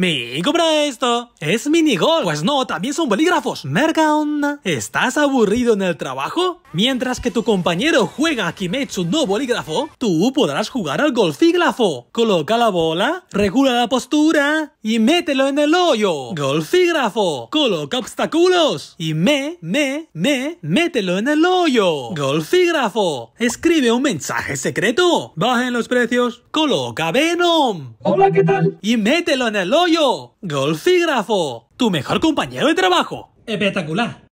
Mi compra esto. Es minigol. Pues no, también son bolígrafos. Merga ¿Estás aburrido en el trabajo? Mientras que tu compañero juega a Kimetsu no bolígrafo, tú podrás jugar al golfígrafo. Coloca la bola, regula la postura y mételo en el hoyo. Golfígrafo. Coloca obstáculos y me, me, me, mételo en el hoyo. Golfígrafo. Escribe un mensaje secreto. Bajen los precios. Coloca Venom. Hola, ¿qué tal? Y mételo en el hoyo. Golfígrafo, tu mejor compañero de trabajo. Espectacular.